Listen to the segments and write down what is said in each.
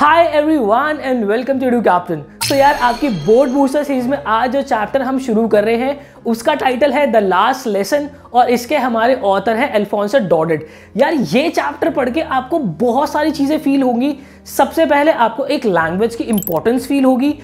Hi everyone and welcome to Edu Captain तो यार आपकी बोर्ड बूस्टर सीरीज में आज जो चैप्टर हम शुरू कर रहे हैं उसका टाइटल है द लास्ट लेसन और इसके हमारे ऑथर हैं एल्फोंसो डॉडेड यार ये चैप्टर पढ़ के आपको बहुत सारी चीज़ें फील होंगी सबसे पहले आपको एक लैंग्वेज की इंपॉर्टेंस फील होगी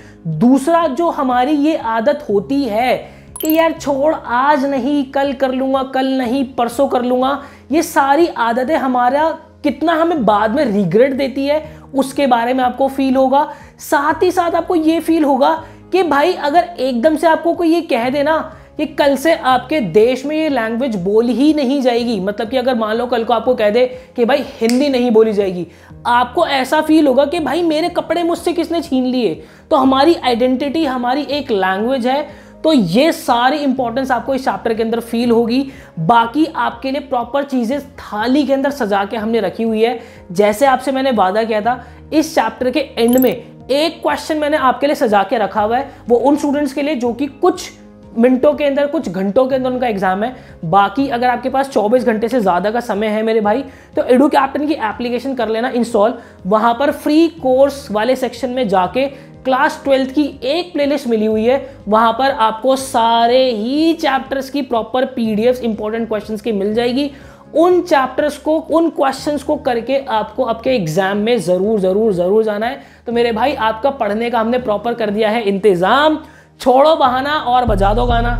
दूसरा जो हमारी ये आदत होती है कि यार छोड़ आज नहीं कल कर लूँगा कल नहीं परसों कर लूँगा ये सारी आदतें हमारा कितना हमें बाद में रिग्रेट देती है उसके बारे में आपको फील होगा साथ ही साथ आपको ये फील होगा कि भाई अगर एकदम से आपको कोई ये कह देना कि कल से आपके देश में ये लैंग्वेज बोली ही नहीं जाएगी मतलब कि अगर मान लो कल को आपको कह दे कि भाई हिंदी नहीं बोली जाएगी आपको ऐसा फील होगा कि भाई मेरे कपड़े मुझसे किसने छीन लिए तो हमारी आइडेंटिटी हमारी एक लैंग्वेज है तो ये सारी इंपॉर्टेंस आपको इस चैप्टर के अंदर फील होगी बाकी आपके लिए प्रॉपर चीज़ें थाली के अंदर सजा के हमने रखी हुई है जैसे आपसे मैंने वादा किया था इस चैप्टर के एंड में एक क्वेश्चन मैंने आपके लिए सजा के रखा हुआ है वो उन स्टूडेंट्स के लिए जो कि कुछ मिनटों के अंदर कुछ घंटों के अंदर उनका एग्जाम है बाकी अगर आपके पास 24 घंटे से ज़्यादा का समय है मेरे भाई तो एडू कैप्टन की एप्लीकेशन कर लेना इंस्टॉल वहां पर फ्री कोर्स वाले सेक्शन में जाके क्लास ट्वेल्थ की एक प्लेलिस्ट मिली हुई है वहां पर आपको सारे ही चैप्टर्स की प्रॉपर पीडीएफ इंपॉर्टेंट क्वेश्चंस की मिल जाएगी उन चैप्टर्स को उन क्वेश्चंस को करके आपको आपके एग्जाम में ज़रूर ज़रूर ज़रूर जाना है तो मेरे भाई आपका पढ़ने का हमने प्रॉपर कर दिया है इंतज़ाम छोड़ो बहाना और बजा दो गाना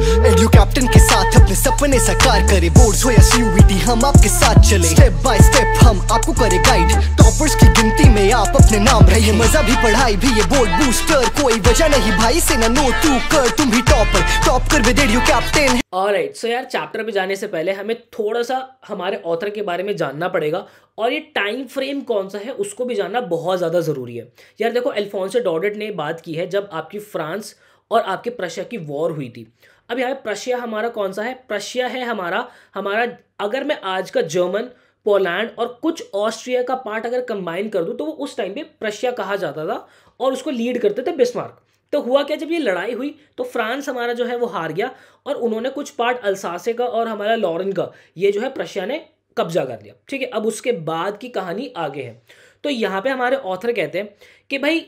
एडियो कैप्टन के साथ अपने सपने साकार करे बोर्ड हो या सीयूईटी हम आपके साथ चले स्टेप बाय स्टेप हम आपको करे गाइड टॉपर्स की गिनती में आप अपने नाम रहिए मजा भी पढ़ाई भी ये बोर्ड बूस्टर कोई वजह नहीं भाई से ना नो तू कर तुम भी टॉपर टॉप कर with Edu Captain alright so यार चैप्टर पे जाने से पहले हमें थोड़ा सा हमारे ऑथर के बारे में जानना पड़ेगा और ये टाइम फ्रेम कौन सा है उसको भी जानना बहुत ज़्यादा ज़रूरी है यार देखो अल्फोंसो डॉडेट ने बात की है जब आपकी फ्रांस और आपके प्रशा की वॉर हुई थी अब यहाँ प्रशिया हमारा कौन सा है प्रशिया है हमारा हमारा अगर मैं आज का जर्मन पोलैंड और कुछ ऑस्ट्रिया का पार्ट अगर कंबाइन कर दूँ तो वो उस टाइम पे प्रशिया कहा जाता था और उसको लीड करते थे बिस्मार्क तो हुआ क्या जब ये लड़ाई हुई तो फ्रांस हमारा जो है वो हार गया और उन्होंने कुछ पार्ट अल्सासे का और हमारा लॉरन का ये जो है प्रशिया ने कब्जा कर लिया ठीक है अब उसके बाद की कहानी आगे है तो यहाँ पे हमारे ऑथर कहते हैं कि भाई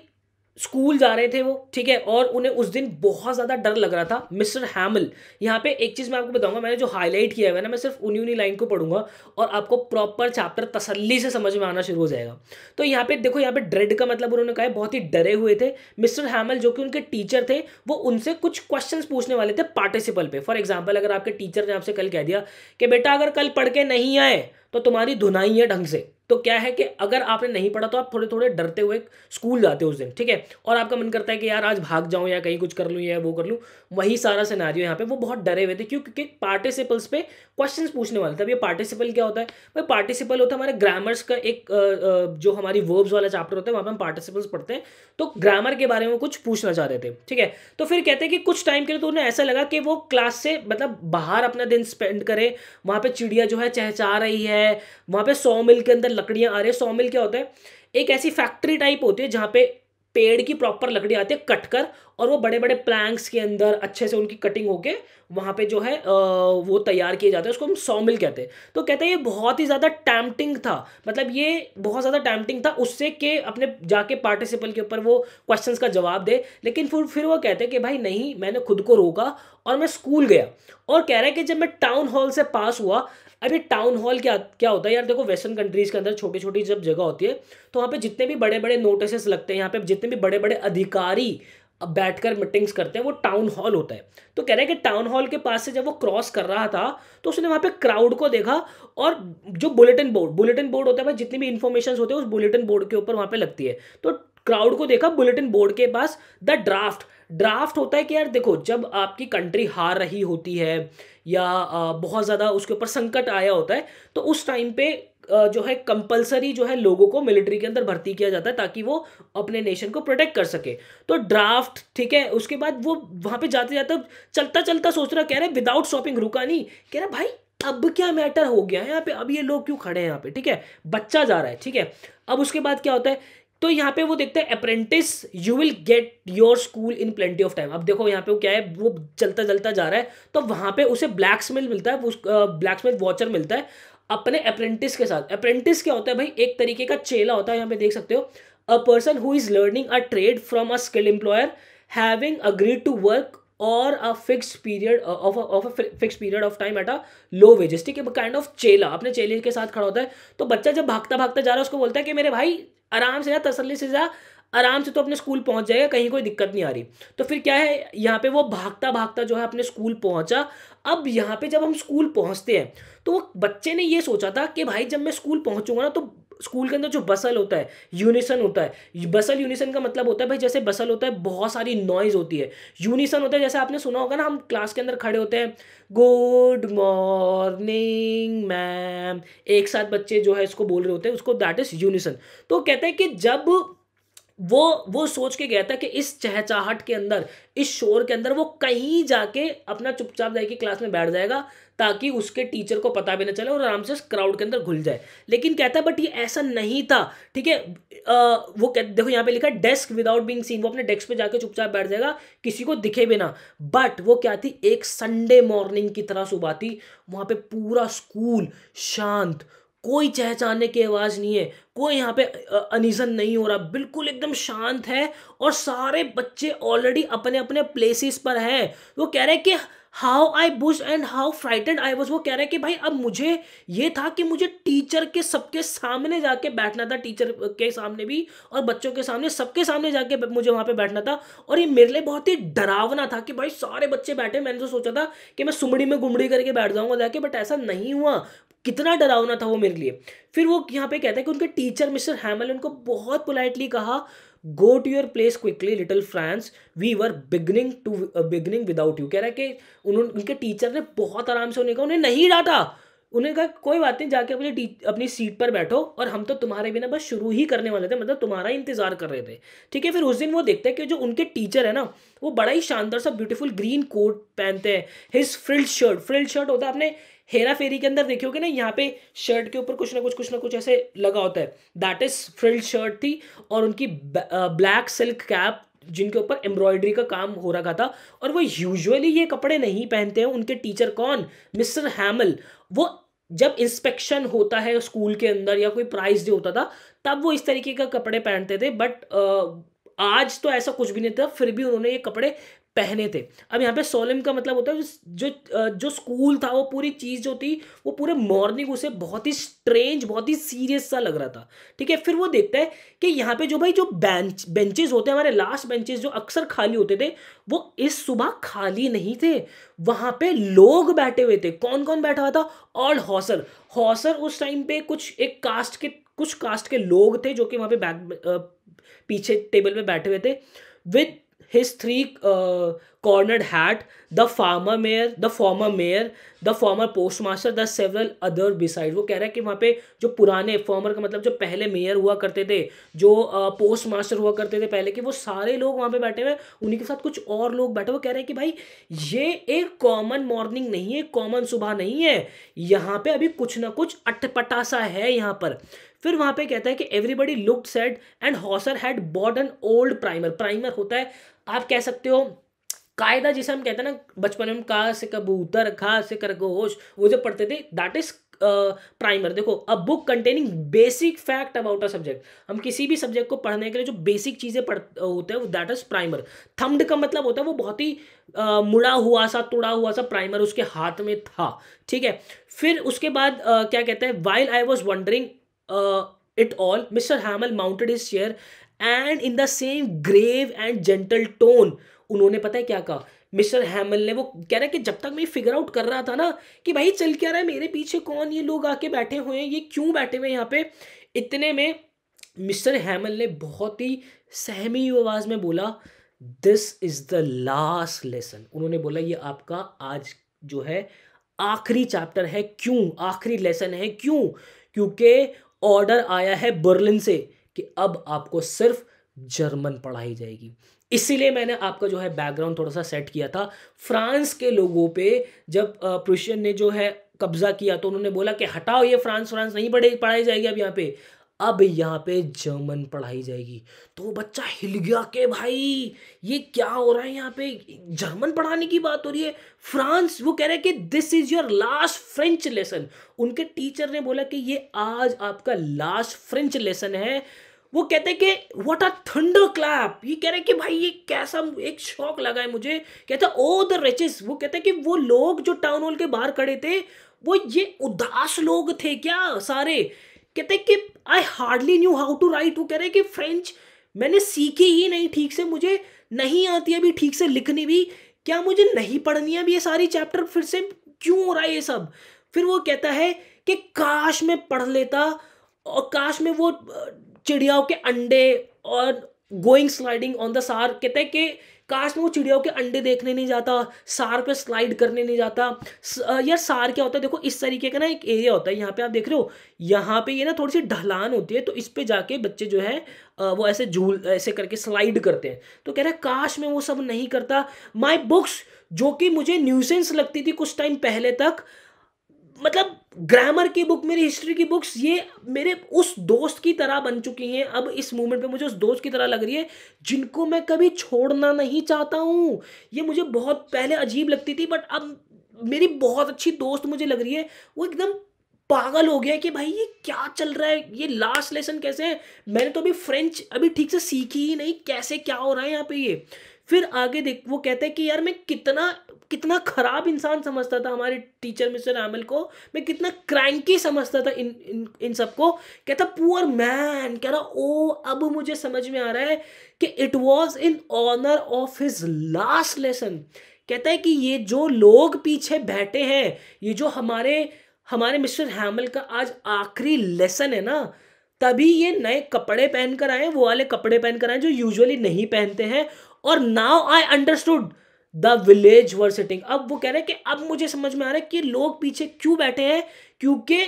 स्कूल जा रहे थे वो ठीक है और उन्हें उस दिन बहुत ज़्यादा डर लग रहा था मिस्टर हैमल यहाँ पे एक चीज़ मैं आपको बताऊंगा मैंने जो हाईलाइट किया है ना मैं सिर्फ उन्हीं उन्हीं लाइन को पढ़ूंगा और आपको प्रॉपर चैप्टर तसल्ली से समझ में आना शुरू हो जाएगा तो यहाँ पे देखो यहाँ पे ड्रेड का मतलब उन्होंने कहा बहुत ही डरे हुए थे मिस्टर हैमल जो कि उनके टीचर थे वो उनसे कुछ क्वेश्चन पूछने वाले थे पार्टिसिपल पे फॉर एग्जाम्पल अगर आपके टीचर ने आपसे कल कह दिया कि बेटा अगर कल पढ़ के नहीं आए तो तुम्हारी धुनाई है ढंग से तो क्या है कि अगर आपने नहीं पढ़ा तो आप थोड़े थोड़े डरते हुए स्कूल जाते हो उस दिन ठीक है और आपका मन करता है कि यार आज भाग जाऊं या कहीं कुछ कर लूं या वो कर लूं वही सारा सिनारियो यहाँ पे वो बहुत डरे हुए थे क्योंकि पार्टिसिपल्स पे क्वेश्चन पूछने वाले थे अब ये पार्टिसिपल क्या होता है भाई पार्टिसिपल होता है हमारे ग्रामर्स का एक जो हमारी वर्ब्स वाला चैप्टर होता है वहाँ पर हम पार्टिसिपल्स पढ़ते हैं तो ग्रामर के बारे में कुछ पूछना चाह रहे थे ठीक है तो फिर कहते हैं कि कुछ टाइम के लिए तो उन्हें ऐसा लगा कि वो क्लास से मतलब बाहर अपना दिन स्पेंड करे वहाँ पर चिड़िया जो है चहचा रही है वहाँ पर सौ मिल के अंदर लकड़ियाँ आ रही है सौ क्या होता है एक ऐसी फैक्ट्री टाइप होती है जहाँ पे पेड़ की प्रॉपर लकड़ियाँ आती है कट कर और वो बड़े बड़े प्लैंक्स के अंदर अच्छे से उनकी कटिंग होके वहाँ पे जो है वो तैयार किए जाते हैं उसको हम सॉमिल कहते हैं तो कहते हैं ये बहुत ही ज़्यादा टैम्पटिंग था मतलब ये बहुत ज़्यादा टैम्पटिंग था उससे के अपने जाके पार्टिसिपल के ऊपर वो क्वेश्चंस का जवाब दे लेकिन फिर फिर वो कहते हैं कि भाई नहीं मैंने खुद को रोका और मैं स्कूल गया और कह रहा है कि जब मैं टाउन हॉल से पास हुआ अभी टाउन हॉल क्या क्या होता है यार देखो वेस्टर्न कंट्रीज़ के अंदर छोटी छोटी जब जगह होती है तो वहाँ पे जितने भी बड़े बड़े नोटिसेस लगते हैं यहाँ पे जितने भी बड़े बड़े अधिकारी बैठकर मीटिंग्स करते हैं वो टाउन हॉल होता है तो कह रहे हैं कि टाउन हॉल के पास से जब वो क्रॉस कर रहा था तो उसने वहाँ पे क्राउड को देखा और जो बुलेटिन बोर्ड बुलेटिन बोर्ड होता है भाई जितनी भी इन्फॉर्मेशन होते हैं उस बुलेटिन बोर्ड के ऊपर वहाँ पे लगती है तो क्राउड को देखा बुलेटिन बोर्ड के पास द ड्राफ्ट ड्राफ्ट होता है कि यार देखो जब आपकी कंट्री हार रही होती है या बहुत ज़्यादा उसके ऊपर संकट आया होता है तो उस टाइम पे जो है कंपलसरी जो है लोगों को मिलिट्री के अंदर भर्ती किया जाता है ताकि वो अपने नेशन को प्रोटेक्ट कर सके तो ड्राफ्ट ठीक है उसके बाद वो वहाँ पे जाते जाते चलता चलता सोच रहा कह रहे विदाउट शॉपिंग रुका नहीं कह रहे भाई अब क्या मैटर हो गया है यहाँ पे अब ये लोग क्यों खड़े हैं यहाँ पे ठीक है बच्चा जा रहा है ठीक है अब उसके बाद क्या होता है तो यहाँ पे वो देखते हैं apprentice you will get your school in plenty of time अब देखो यहाँ पे वो क्या है वो चलता चलता जा रहा है तो वहाँ पे उसे ब्लैक स्मिल मिलता है ब्लैक स्मिल वॉचर मिलता है अपने अप्रेंटिस के साथ अप्रेंटिस क्या होता है भाई एक तरीके का चेला होता है यहाँ पे देख सकते हो a person who is learning a trade from a skill employer having agreed to work और a fix period of a fix period of time at a low wages ठीक है काइंड ऑफ चेला अपने चेले के साथ खड़ा होता है तो बच्चा जब भागता भागता जा रहा है उसको बोलता है कि मेरे भाई आराम से जा तसली से जा आराम से तो अपने स्कूल पहुंच जाएगा कहीं कोई दिक्कत नहीं आ रही तो फिर क्या है यहाँ पे वो भागता भागता जो है अपने स्कूल पहुंचा अब यहाँ पे जब हम स्कूल पहुंचते हैं तो बच्चे ने ये सोचा था कि भाई जब मैं स्कूल पहुंचूंगा ना तो स्कूल के अंदर जो बसल होता है यूनिसन होता है बसल यूनिसन का मतलब होता है भाई जैसे बसल होता है बहुत सारी नॉइज़ होती है यूनिसन होता है जैसे आपने सुना होगा ना हम क्लास के अंदर खड़े होते हैं गुड मॉर्निंग मैम एक साथ बच्चे जो है इसको बोल रहे होते हैं उसको दैट इज़ यूनिसन तो कहते हैं कि जब वो वो सोच के गया था कि इस चहचाहट के अंदर इस शोर के अंदर वो कहीं जाके अपना चुपचाप जाके क्लास में बैठ जाएगा ताकि उसके टीचर को पता भी ना चले और आराम से क्राउड के अंदर घुल जाए लेकिन कहता है बट ये ऐसा नहीं था ठीक है वो कह, देखो यहाँ पे लिखा डेस्क विदाउट बींग सीन वो अपने डेस्क पे जाके चुपचाप बैठ जाएगा किसी को दिखे भी ना बट वो क्या थी एक संडे मॉर्निंग की तरह सुबह थी वहाँ पे पूरा स्कूल शांत कोई चहचाने की आवाज़ नहीं है कोई यहाँ पे अनिजन नहीं हो रहा बिल्कुल एकदम शांत है और सारे बच्चे ऑलरेडी अपने अपने प्लेसेस पर हैं वो कह रहे हैं कि how I bush and how frightened I was वो कह रहे हैं कि भाई अब मुझे ये था कि मुझे टीचर के सबके सामने जाके बैठना था टीचर के सामने भी और बच्चों के सामने सबके सामने जाके मुझे वहाँ पे बैठना था और ये मेरे लिए बहुत ही डरावना था कि भाई सारे बच्चे बैठे मैंने तो सोचा था कि मैं सुमड़ी में गुमड़ी करके बैठ जाऊँगा जाके बट ऐसा नहीं हुआ कितना डरावना था वो मेरे लिए फिर वो यहाँ पे कहते हैं कि उनके टीचर मिस्टर हैमल उनको बहुत पोलाइटली कहा go to your place quickly little Franz we were beginning to beginning without you कह रहा है कि उन्होंने उनके टीचर ने बहुत आराम से उन्हें कहा उन्हें नहीं डांटा उन्हें कहा कोई बात नहीं जाके अपनी अपनी सीट पर बैठो और हम तो तुम्हारे बिना बस शुरू ही करने वाले थे मतलब तुम्हारा ही इंतजार कर रहे थे ठीक है फिर उस दिन वो देखते हैं कि जो उनके टीचर है ना वो बड़ा ही शानदार सा ब्यूटीफुल ग्रीन कोट पहनते हैं his frilled shirt frilled shirt होता है अपने हेरा फेरी के अंदर देखियोगे ना यहाँ पे शर्ट के ऊपर कुछ ना कुछ कुछ ना कुछ ऐसे लगा होता है दैट इज फ्रिल्ड शर्ट थी और उनकी ब्लैक सिल्क कैप जिनके ऊपर एम्ब्रॉयडरी का काम हो रखा था और वो यूजुअली ये कपड़े नहीं पहनते हैं उनके टीचर कौन मिस्टर हैमल वो जब इंस्पेक्शन होता है स्कूल के अंदर या कोई प्राइज डे होता था तब वो इस तरीके का कपड़े पहनते थे बट आज तो ऐसा कुछ भी नहीं था फिर भी उन्होंने ये कपड़े पहने थे अब यहाँ पे सोलम का मतलब होता है जो जो स्कूल था वो पूरी चीज़ जो थी वो पूरे मॉर्निंग उसे बहुत ही स्ट्रेंज बहुत ही सीरियस सा लग रहा था ठीक है फिर वो देखता है कि यहाँ पे जो भाई जो बेंच बेंचेज होते हैं हमारे लास्ट बेंचेज जो अक्सर खाली होते थे वो इस सुबह खाली नहीं थे वहाँ पे लोग बैठे हुए थे कौन कौन बैठा हुआ था और हौसर हौसर उस टाइम पे कुछ एक कास्ट के कुछ कास्ट के लोग थे जो कि वहाँ पे बैक पीछे टेबल में बैठे हुए थे with his three uh, cornered hat, the farmer mayor, the former mayor, the former postmaster, the several other besides. वो कह रहा है कि वहाँ पे जो पुराने फॉर्मर का मतलब जो पहले मेयर हुआ करते थे जो पोस्ट uh, मास्टर हुआ करते थे पहले के वो सारे लोग वहाँ पे बैठे हुए उन्हीं के साथ कुछ और लोग बैठे वो कह रहे हैं कि भाई ये एक कॉमन मॉर्निंग नहीं है कॉमन सुबह नहीं है यहाँ पे अभी कुछ ना कुछ अटपटा सा है यहाँ पर फिर वहां पे कहता है कि everybody look set and Hauser had bought an old primer primer होता है आप कह सकते हो कायदा जिसे हम कहते हैं ना बचपन में का से कबूतर खा से खरगोश वो जो पढ़ते थे दैट इज प्राइमर देखो a book containing basic fact about a subject हम किसी भी सब्जेक्ट को पढ़ने के लिए जो बेसिक चीज़ें पढ़ होते हैं वो दैट इज प्राइमर थम्ड का मतलब होता है वो बहुत ही मुड़ा हुआ सा तोड़ा हुआ सा प्राइमर उसके हाथ में था ठीक है फिर उसके बाद आ, क्या कहते हैं while I was wondering uh, it all, Mr. Hamill mounted his chair and in the same grave and gentle tone, उन्होंने पता है क्या कहा मिस्टर हैमल ने वो कह रहा है कि जब तक मैं फिगर आउट कर रहा था ना कि भाई चल क्या रहा है मेरे पीछे कौन ये लोग आके बैठे हुए हैं ये क्यों बैठे हुए हैं यहाँ पे इतने में मिस्टर हैमल ने बहुत ही सहमी आवाज़ में बोला this is the last lesson उन्होंने बोला ये आपका आज जो है आखिरी चैप्टर है क्यों आखिरी लेसन है क्यों क्योंकि ऑर्डर आया है बर्लिन से कि अब आपको सिर्फ जर्मन पढ़ाई जाएगी इसीलिए मैंने आपका जो है बैकग्राउंड थोड़ा सा सेट किया था फ्रांस के लोगों पे जब प्रुशियन ने जो है कब्जा किया तो उन्होंने बोला कि हटाओ ये फ्रांस फ्रांस नहीं पढ़े पढ़ाई जाएगी अब यहाँ पे अब यहाँ पे जर्मन पढ़ाई जाएगी तो बच्चा हिल गया के भाई ये क्या हो रहा है यहाँ पे जर्मन पढ़ाने की बात हो रही है फ्रांस वो कह रहे हैं कि this is your last French lesson उनके टीचर ने बोला कि ये आज आपका लास्ट फ्रेंच लेसन है वो कहते हैं कि व्हाट अ थंडर क्लैप ये कह रहे हैं कि भाई ये कैसा एक शौक लगा है मुझे कहता ओ द रेचिस वो कहते हैं कि वो लोग जो टाउन हॉल के बाहर खड़े थे वो ये उदास लोग थे क्या सारे कहते कि I hardly knew how to write वो कह रहे हैं कि फ्रेंच मैंने सीखी ही नहीं ठीक से मुझे नहीं आती अभी ठीक से लिखनी भी क्या मुझे नहीं पढ़नी है अभी ये सारी चैप्टर फिर से क्यों हो रहा है ये सब फिर वो कहता है कि काश मैं पढ़ लेता और काश में वो चिड़ियाओं के अंडे और गोइंग स्लाइडिंग ऑन द सार कहते हैं कि काश में वो चिड़ियों के अंडे देखने नहीं जाता सार पे स्लाइड करने नहीं जाता यार सार क्या होता है देखो इस तरीके का ना एक एरिया होता है यहाँ पे आप देख रहे हो यहाँ पे ये ना थोड़ी सी ढलान होती है तो इस पे जाके बच्चे जो है वो ऐसे झूल ऐसे करके स्लाइड करते हैं तो कह रहे हैं काश में वो सब नहीं करता माई बुक्स जो कि मुझे न्यूसेंस लगती थी कुछ टाइम पहले तक मतलब ग्रामर की बुक मेरी हिस्ट्री की बुक्स ये मेरे उस दोस्त की तरह बन चुकी हैं अब इस मोमेंट पे मुझे उस दोस्त की तरह लग रही है जिनको मैं कभी छोड़ना नहीं चाहता हूँ ये मुझे बहुत पहले अजीब लगती थी बट अब मेरी बहुत अच्छी दोस्त मुझे लग रही है वो एकदम पागल हो गया कि भाई ये क्या चल रहा है ये लास्ट लेसन कैसे है मैंने तो अभी फ्रेंच अभी ठीक से सीखी ही नहीं कैसे क्या हो रहा है यहाँ पे ये फिर आगे देख वो कहते हैं कि यार मैं कितना कितना खराब इंसान समझता था हमारे टीचर मिस्टर आमिल को मैं कितना क्रैंकी समझता था इन इन इन सबको कहता पुअर मैन कह रहा ओ अब मुझे समझ में आ रहा है कि it was in honour of his last lesson कहता है कि ये जो लोग पीछे बैठे हैं ये जो हमारे हमारे मिस्टर हैमल का आज आखिरी लेसन है ना तभी ये नए कपड़े पहन कर आए वो वाले कपड़े पहन कर आए जो यूजुअली नहीं पहनते हैं और now I understood the village were sitting अब वो कह रहे हैं कि अब मुझे समझ में आ रहा है कि लोग पीछे क्यों बैठे हैं क्योंकि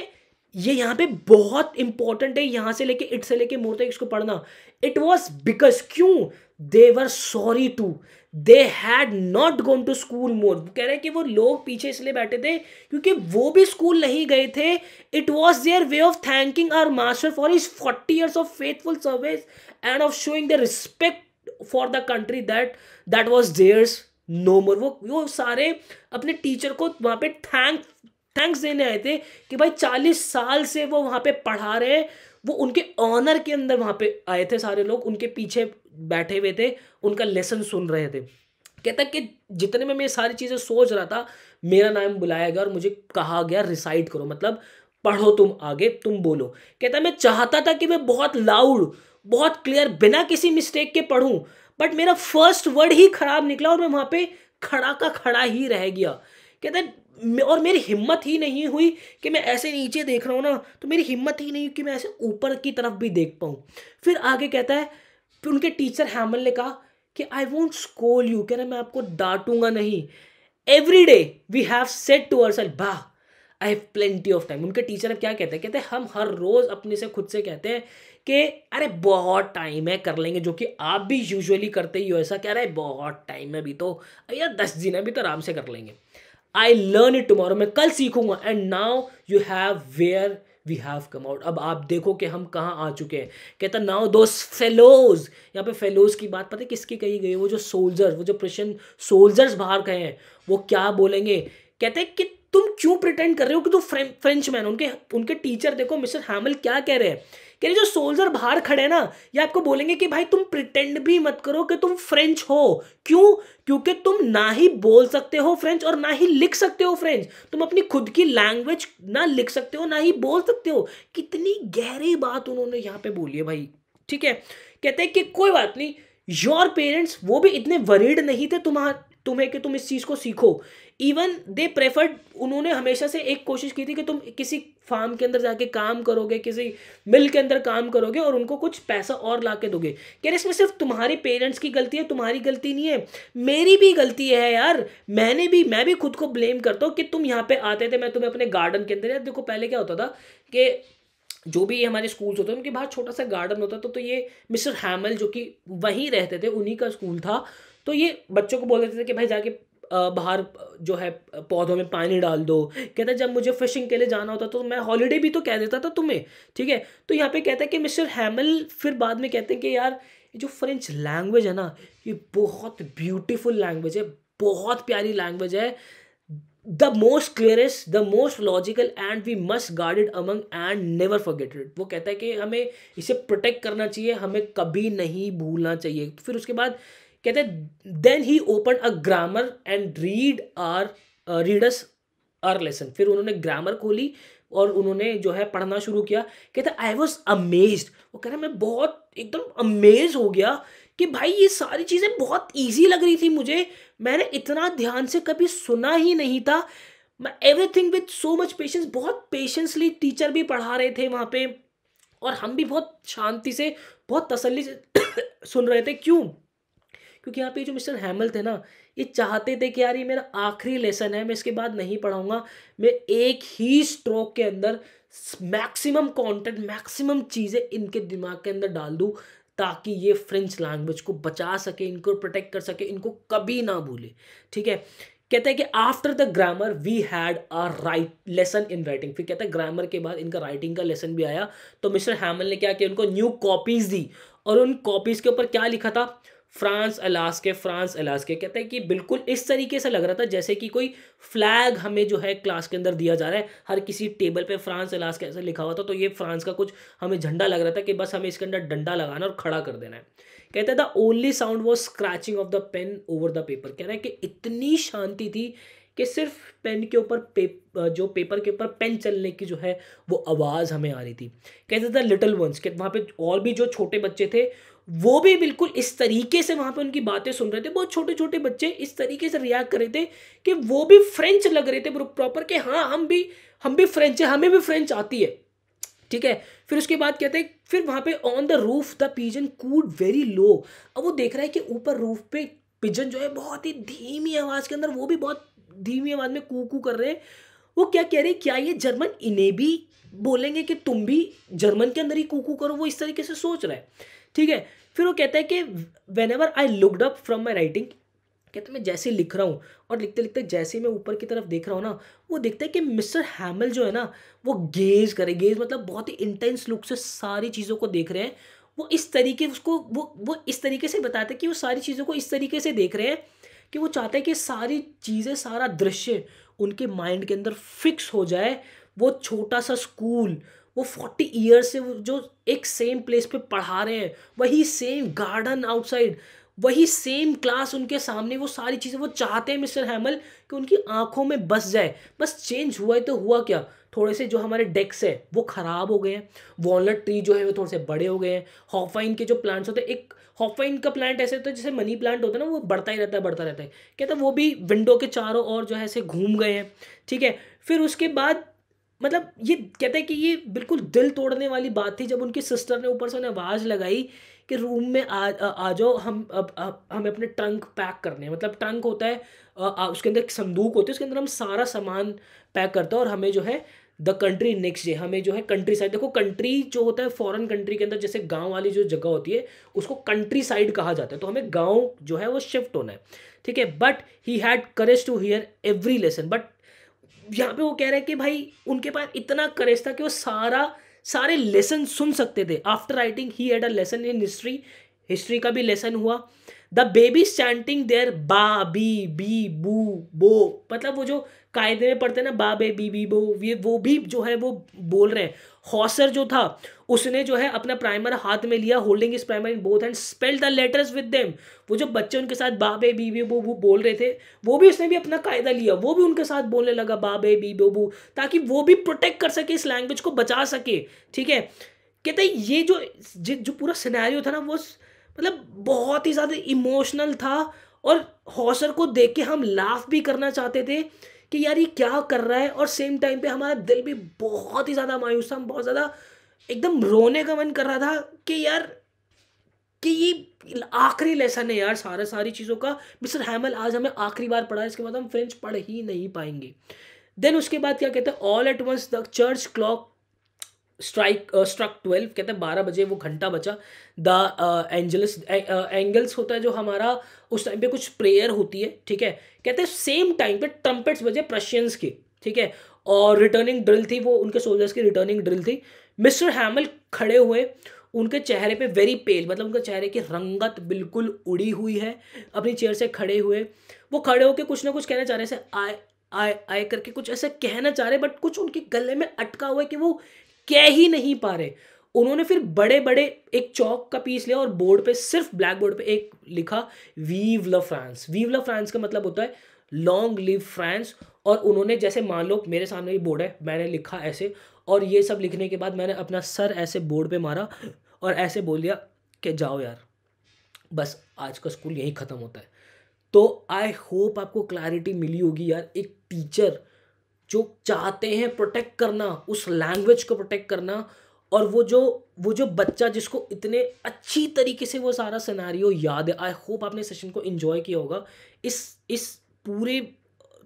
ये यहाँ पे बहुत इंपॉर्टेंट है यहाँ से लेके इट से लेके मोर तक इसको पढ़ना इट वॉज बिकॉज क्यों they were sorry to they had not gone to school more कह रहे हैं कि वो लोग पीछे इसलिए बैठे थे क्योंकि वो भी स्कूल नहीं गए थे it was their way of thanking our master for his forty years of faithful service and of showing the respect for the country that that was theirs no more वो वो सारे अपने टीचर को वहाँ पे थैंक थैंक्स देने आए थे कि भाई चालीस साल से वो वहाँ पे पढ़ा रहे हैं वो उनके ऑनर के अंदर वहाँ पे आए थे सारे लोग उनके पीछे बैठे हुए थे उनका लेसन सुन रहे थे कहता कि जितने में मैं सारी चीज़ें सोच रहा था मेरा नाम बुलाया गया और मुझे कहा गया रिसाइड करो मतलब पढ़ो तुम आगे तुम बोलो कहता मैं चाहता था कि मैं बहुत लाउड बहुत क्लियर बिना किसी मिस्टेक के पढ़ूं बट मेरा फर्स्ट वर्ड ही खराब निकला और मैं वहाँ पे खड़ा का खड़ा ही रह गया कहते हैं और मेरी हिम्मत ही नहीं हुई कि मैं ऐसे नीचे देख रहा हूँ ना तो मेरी हिम्मत ही नहीं कि मैं ऐसे ऊपर की तरफ भी देख पाऊँ फिर आगे कहता है फिर उनके टीचर हैमल ने कहा कि आई वोंट स्कोल यू कह रहे मैं आपको डांटूंगा नहीं every day we have said to our self वाह I have plenty of time उनके टीचर अब क्या कहते हैं कहते हैं हम हर रोज़ अपने से खुद से कहते हैं कि अरे बहुत टाइम है कर लेंगे जो कि आप भी यूजुअली करते ही हो ऐसा कह रहे बहुत टाइम है अभी तो या दस दिन अभी तो आराम से कर लेंगे आई लर्न इट टमोरो मैं कल सीखूंगा and now you have where we have come out अब आप देखो कि हम कहाँ आ चुके हैं कहता नाउ दो फेलोज यहाँ पे फेलोज की बात पता है किसकी कही गई वो जो सोल्जर्स वो जो प्रशन सोल्जर्स बाहर गए हैं वो क्या बोलेंगे कहते हैं कि तुम क्यों प्रिटेंड कर रहे हो कि तुम फ्रेंच मैन उनके उनके टीचर देखो मिस्टर हैमल क्या कह रहे हैं कह रहे जो सोल्जर बाहर खड़े हैं ना ये आपको बोलेंगे कि भाई तुम प्रिटेंड भी मत करो कि तुम फ्रेंच हो क्यों क्योंकि तुम ना ही बोल सकते हो फ्रेंच और ना ही लिख सकते हो फ्रेंच तुम अपनी खुद की लैंग्वेज ना लिख सकते हो ना ही बोल सकते हो कितनी गहरी बात उन्होंने यहाँ पे बोली है भाई ठीक है कहते हैं कि कोई बात नहीं योर पेरेंट्स वो भी इतने वरीड नहीं थे तुम्हारा तुम्हें कि तुम इस चीज़ को सीखो इवन दे प्रेफर्ड उन्होंने हमेशा से एक कोशिश की थी कि तुम किसी फार्म के अंदर जाके काम करोगे किसी मिल के अंदर काम करोगे और उनको कुछ पैसा और ला के दोगे रहे इसमें सिर्फ तुम्हारे पेरेंट्स की गलती है तुम्हारी गलती नहीं है मेरी भी गलती है यार मैंने भी मैं भी खुद को ब्लेम करता हूँ कि तुम यहाँ पे आते थे मैं तुम्हें अपने गार्डन के अंदर यार देखो पहले क्या होता था कि जो भी हमारे स्कूल्स होते हैं उनके बाहर छोटा सा गार्डन होता था तो ये मिस्टर हैमल जो कि वहीं रहते थे उन्हीं का स्कूल था तो ये बच्चों को बोल देते थे कि भाई जाके बाहर जो है पौधों में पानी डाल दो कहता जब मुझे फिशिंग के लिए जाना होता तो मैं हॉलीडे भी तो कह देता था तुम्हें ठीक है तो यहाँ पे कहता है कि मिस्टर हैमल फिर बाद में कहते हैं कि यार ये जो फ्रेंच लैंग्वेज है ना ये बहुत ब्यूटीफुल लैंग्वेज है बहुत प्यारी लैंग्वेज है the most clearest the most logical and we must guarded among and never forget it वो कहता है कि हमें इसे प्रोटेक्ट करना चाहिए हमें कभी नहीं भूलना चाहिए फिर उसके बाद कहते हैं then he open a grammar and read our readers our lesson फिर उन्होंने ग्रामर खोली और उन्होंने जो है पढ़ना शुरू किया कहते आई वॉज अमेज्ड वो कह रहे मैं बहुत एकदम अमेज हो गया कि भाई ये सारी चीज़ें बहुत ईजी लग रही थी मुझे मैंने इतना ध्यान से कभी सुना ही नहीं था मैं everything with so much patience बहुत पेशेंसली टीचर भी पढ़ा रहे थे वहाँ पे और हम भी बहुत शांति से बहुत तसल्ली से सुन रहे थे क्यों क्योंकि यहाँ पे जो मिस्टर हैमल थे ना ये चाहते थे कि यार ये मेरा आखिरी लेसन है मैं इसके बाद नहीं पढ़ाऊंगा मैं एक ही स्ट्रोक के अंदर मैक्सिमम कंटेंट मैक्सिमम चीज़ें इनके दिमाग के अंदर डाल दूँ ताकि ये फ्रेंच लैंग्वेज को बचा सके इनको प्रोटेक्ट कर सके इनको कभी ना भूले ठीक है कहते हैं कि after the grammar we had a write lesson in writing फिर कहते हैं ग्रामर के बाद इनका राइटिंग का लेसन भी आया तो मिस्टर हैमल ने क्या किया उनको न्यू कॉपीज़ दी और उन कॉपीज़ के ऊपर क्या लिखा था फ्रांस अलास्के फ्रांस अलास्के कहते हैं कि बिल्कुल इस तरीके से लग रहा था जैसे कि कोई फ्लैग हमें जो है क्लास के अंदर दिया जा रहा है हर किसी टेबल पे फ्रांस अलास्के ऐसा लिखा हुआ था तो ये फ्रांस का कुछ हमें झंडा लग रहा था कि बस हमें इसके अंदर डंडा लगाना और खड़ा कर देना है कहते हैं द ओनली साउंड वो scratching of the pen over the paper कह रहा है कि इतनी शांति थी कि सिर्फ पेन के ऊपर पेप जो पेपर के ऊपर पेन चलने की जो है वो आवाज़ हमें आ रही थी कहते थे लिटिल वंस के वहाँ पे और भी जो छोटे बच्चे थे वो भी बिल्कुल इस तरीके से वहाँ पे उनकी बातें सुन रहे थे बहुत छोटे छोटे बच्चे इस तरीके से रिएक्ट कर रहे थे कि वो भी फ्रेंच लग रहे थे प्रॉपर कि हाँ हम भी हम भी फ्रेंच है हमें भी फ्रेंच आती है ठीक है फिर उसके बाद कहते हैं फिर वहाँ पे on the roof the pigeon cooed very low अब वो देख रहा है कि ऊपर रूफ पे पिजन जो है बहुत ही धीमी आवाज़ के अंदर वो भी बहुत धीमी आवाज़ में कू कू कर रहे हैं वो क्या कह रहे हैं क्या ये जर्मन इन्हें भी बोलेंगे कि तुम भी जर्मन के अंदर ही कूकू करो वो इस तरीके से सोच रहा है ठीक है फिर वो कहता है कि whenever I looked up from my writing कहते मैं जैसे लिख रहा हूँ और लिखते लिखते जैसे मैं ऊपर की तरफ देख रहा हूँ ना वो देखता है कि मिस्टर हैमल जो है ना वो गेज करे गेज मतलब बहुत ही इंटेंस लुक से सारी चीज़ों को देख रहे हैं वो इस तरीके उसको वो वो इस तरीके से बताते हैं कि वो सारी चीज़ों को इस तरीके से देख रहे हैं कि वो चाहते हैं कि सारी चीज़ें सारा दृश्य उनके माइंड के अंदर फिक्स हो जाए वो छोटा सा स्कूल वो फोर्टी ईयर से जो एक सेम प्लेस पे पढ़ा रहे हैं वही सेम गार्डन आउटसाइड वही सेम क्लास उनके सामने वो सारी चीज़ें वो चाहते हैं मिस्टर हैमल कि उनकी आंखों में बस जाए बस चेंज हुआ है तो हुआ क्या थोड़े से जो हमारे डेक्स है वो ख़राब हो गए हैं वॉलट ट्री जो है वो थोड़े से बड़े हो गए हैं हॉफाइन के जो प्लांट्स होते हैं एक हॉफाइन का प्लांट ऐसे होता है जैसे मनी प्लांट होता है ना वो बढ़ता ही रहता है बढ़ता रहता है कहते वो भी विंडो के चारों ओर जो है ऐसे घूम गए हैं ठीक है फिर उसके बाद मतलब ये कहते हैं कि ये बिल्कुल दिल तोड़ने वाली बात थी जब उनकी सिस्टर ने ऊपर से उन्हें आवाज़ लगाई कि रूम में आ आ जाओ हम अब हमें अपने ट्रंक पैक करने हैं मतलब ट्रंक होता है आ, आ, उसके अंदर एक संदूक होती है उसके अंदर हम सारा सामान पैक करते हैं और हमें जो है द कंट्री नेक्स्ट डे हमें जो है कंट्री साइड देखो कंट्री जो होता है फॉरेन कंट्री के अंदर जैसे गांव वाली जो जगह होती है उसको कंट्री साइड कहा जाता है तो हमें गांव जो है वो शिफ्ट होना है ठीक है but he had courage to hear every lesson but यहाँ पे वो कह रहे हैं कि भाई उनके पास इतना करेज था कि वो सारा सारे लेसन सुन सकते थे after writing he had a lesson in history history का भी लेसन हुआ the baby standing there ba be be bu bo मतलब वो जो कायदे में पढ़ते हैं ना बा बे बी बी बो ये वो भी जो है वो बोल रहे हैं हॉसर जो था उसने जो है अपना प्राइमर हाथ में लिया holding his primer in both hands spell the letters with them वो जो बच्चे उनके साथ बाबे बीबे बोबू बोल रहे थे वो भी उसने भी अपना कायदा लिया वो भी उनके साथ बोलने लगा बाबे बी बोबू ताकि वो भी प्रोटेक्ट कर सके इस लैंग्वेज को बचा सके ठीक है कहते ये जो जो पूरा सिनेरियो था ना वो मतलब बहुत ही ज़्यादा इमोशनल था और हौसर को देख के हम लाफ भी करना चाहते थे कि यार ये क्या कर रहा है और सेम टाइम पे हमारा दिल भी बहुत ही ज़्यादा मायूस था बहुत ज़्यादा एकदम रोने का मन कर रहा था कि यार कि ये आखिरी लेसन है यार सारा सारी चीज़ों का मिस्टर हैमल आज हमें आखिरी बार पढ़ा है इसके बाद हम फ्रेंच पढ़ ही नहीं पाएंगे देन उसके बाद क्या कहते हैं all at once the church clock strike struck twelve कहते हैं बारह बजे वो घंटा बचा द एंजल्स एंगल्स होता है जो हमारा उस टाइम पे कुछ प्रेयर होती है ठीक है कहते हैं सेम टाइम पे ट्रम्पेट्स बजे प्रशियंस के ठीक है और रिटर्निंग ड्रिल थी वो उनके सोल्जर्स की रिटर्निंग ड्रिल थी मिस्टर हैमल खड़े हुए उनके चेहरे पे वेरी पेल मतलब उनके चेहरे की रंगत बिल्कुल उड़ी हुई है अपनी चेयर से खड़े हुए वो खड़े होकर कुछ ना कुछ कहना चाह रहे थे आए आए आए करके कुछ ऐसे कहना चाह रहे बट कुछ उनके गले में अटका हुआ है कि वो कह ही नहीं पा रहे उन्होंने फिर बड़े बड़े एक चौक का पीस लिया और बोर्ड पे सिर्फ ब्लैक बोर्ड पे एक लिखा vive la France vive la France का मतलब होता है लॉन्ग लिव फ्रांस और उन्होंने जैसे मान लो मेरे सामने ये बोर्ड है मैंने लिखा ऐसे और ये सब लिखने के बाद मैंने अपना सर ऐसे बोर्ड पे मारा और ऐसे बोल दिया कि जाओ यार बस आज का स्कूल यहीं ख़त्म होता है तो आई होप आपको क्लैरिटी मिली होगी यार एक टीचर जो चाहते हैं प्रोटेक्ट करना उस लैंग्वेज को प्रोटेक्ट करना और वो जो वो जो बच्चा जिसको इतने अच्छी तरीके से वो सारा सिनेरियो याद है आई होप आपने सेशन को इन्जॉय किया होगा इस इस पूरे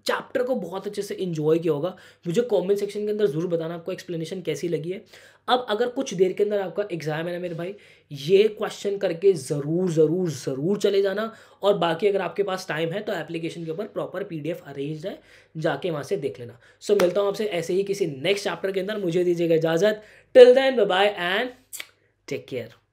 चैप्टर को बहुत अच्छे से इन्जॉय किया होगा मुझे कमेंट सेक्शन के अंदर ज़रूर बताना आपको एक्सप्लेनेशन कैसी लगी है अब अगर कुछ देर के अंदर आपका एग्ज़ाम है ना मेरे भाई ये क्वेश्चन करके ज़रूर ज़रूर ज़रूर चले जाना और बाकी अगर आपके पास टाइम है तो एप्लीकेशन के ऊपर प्रॉपर पी डी अरेंज है जाके वहाँ से देख लेना सो so, मिलता हूँ आपसे ऐसे ही किसी नेक्स्ट चैप्टर के अंदर मुझे दीजिएगा इजाज़त till then bye and take care